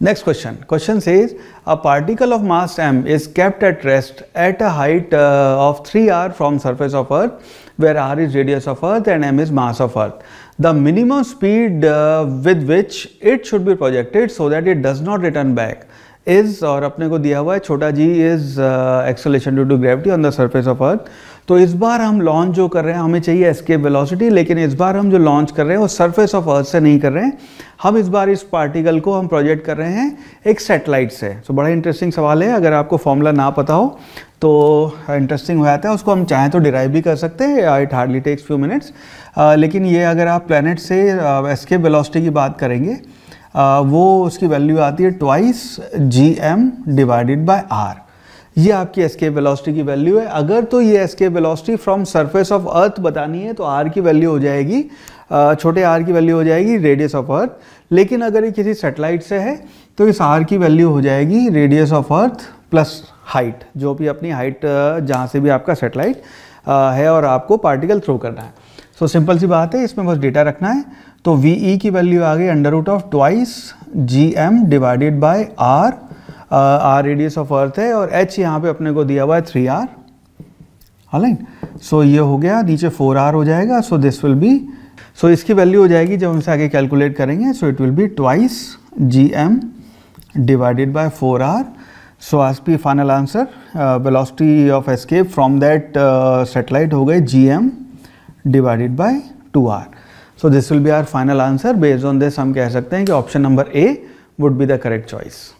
Next question. Question says a particle of mass m is kept at rest at a height uh, of 3 r from surface of earth where r is radius of earth and m is mass of earth. The minimum speed uh, with which it should be projected so that it does not return back is or अपने को दिया हुआ है छोटा g is uh, acceleration due to gravity on the surface of earth. तो इस बार हम launch जो कर रहे हैं हमें चाहिए एस्केप वेलोसिटी लेकिन इस बार हम जो लॉन्च कर रहे हैं वो सरफेस ऑफ अर्थ से नहीं कर रहे हैं हम इस बार इस पार्टिकल को हम प्रोजेक्ट कर रहे हैं एक सेटेलाइट से सो तो so, बड़ा इंटरेस्टिंग सवाल है अगर आपको फॉर्मूला ना पता हो तो इंटरेस्टिंग हाँ, हो जाता है उसको हम चाहें तो डिराइव भी कर सकते हैं it hardly takes few minutes लेकिन ये अगर आप प्लानट से एस्केप वेलासिटी की बात करेंगे वो उसकी वैल्यू आती है twice G M divided by R ये आपकी एस्केप वेलोसिटी की वैल्यू है अगर तो ये escape velocity from surface of earth बतानी है तो आर की वैल्यू हो जाएगी छोटे आर की वैल्यू हो जाएगी रेडियस ऑफ अर्थ लेकिन अगर ये किसी सेटेलाइट से है तो इस आर की वैल्यू हो जाएगी radius of earth plus height जो भी अपनी हाइट जहाँ से भी आपका सेटेलाइट है और आपको पार्टिकल थ्रो करना है सो so, सिंपल सी बात है इसमें बस डेटा रखना है तो वी e की वैल्यू आ गई under root of twice G M divided by R R radius of earth है और एच यहाँ पे अपने को दिया हुआ है थ्री आर ऑलाइन सो ये हो गया नीचे फोर आर हो जाएगा so this will be so इसकी वैल्यू हो जाएगी जब हम इसे आगे कैलकुलेट करेंगे so it will be twice G M divided by four R so आज पी final answer velocity of escape from that satellite हो गए G M divided by two R so this will be our final answer based on this हम कह सकते हैं कि option number A would be the correct choice